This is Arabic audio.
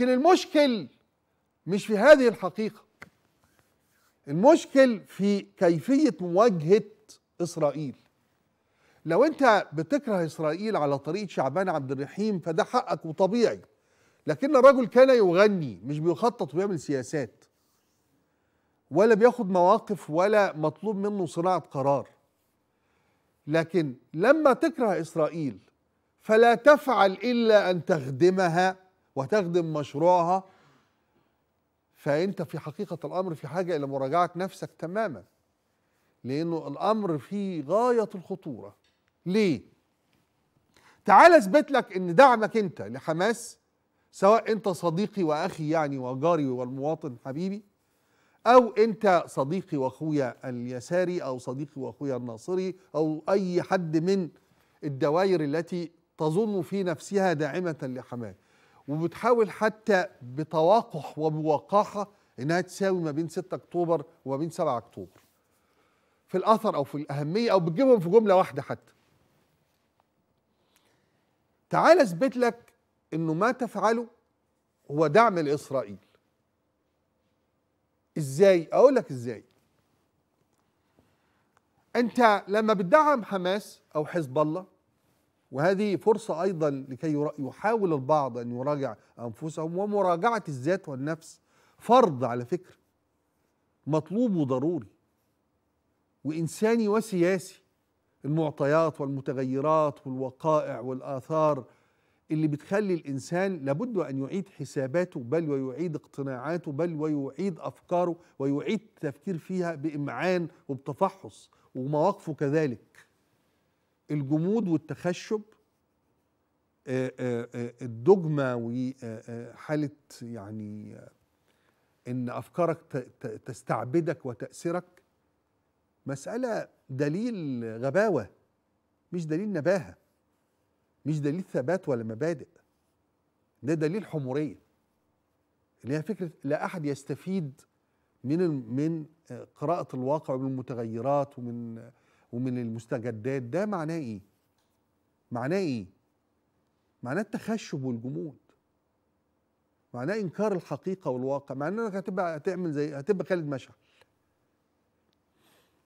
لكن المشكل مش في هذه الحقيقه المشكل في كيفيه مواجهه اسرائيل لو انت بتكره اسرائيل على طريقه شعبان عبد الرحيم فده حقك وطبيعي لكن الرجل كان يغني مش بيخطط ويعمل سياسات ولا بياخد مواقف ولا مطلوب منه صناعه قرار لكن لما تكره اسرائيل فلا تفعل الا ان تخدمها وتخدم مشروعها فانت في حقيقه الامر في حاجه الى مراجعه نفسك تماما لانه الامر في غايه الخطوره ليه تعال اثبت لك ان دعمك انت لحماس سواء انت صديقي واخي يعني وجاري والمواطن حبيبي او انت صديقي واخويا اليساري او صديقي واخويا الناصري او اي حد من الدوائر التي تظن في نفسها داعمه لحماس وبتحاول حتى بتواقح وبوقاحة انها تساوي ما بين 6 اكتوبر وما بين 7 اكتوبر في الاثر او في الاهميه او بتجيبهم في جمله واحده حتى تعال اثبت لك انه ما تفعله هو دعم لاسرائيل ازاي اقول لك ازاي انت لما بتدعم حماس او حزب الله وهذه فرصة أيضا لكي يحاول البعض أن يراجع أنفسهم ومراجعة الذات والنفس فرض على فكرة مطلوب وضروري وإنساني وسياسي المعطيات والمتغيرات والوقائع والآثار اللي بتخلي الإنسان لابد أن يعيد حساباته بل ويعيد اقتناعاته بل ويعيد أفكاره ويعيد التفكير فيها بإمعان وبتفحص ومواقفه كذلك الجمود والتخشب آه، آه، آه، الدجمة وحالة يعني ان افكارك تستعبدك وتأثرك مسألة دليل غباوة مش دليل نباهة مش دليل ثبات ولا مبادئ ده دليل حمورية اللي هي فكرة لا أحد يستفيد من من قراءة الواقع ومن المتغيرات ومن ومن المستجدات ده معناه ايه معناه ايه معناه التخشب والجمود معناه انكار الحقيقه والواقع معناه انك هتبقى هتعمل زي هتبقى خالد مشعل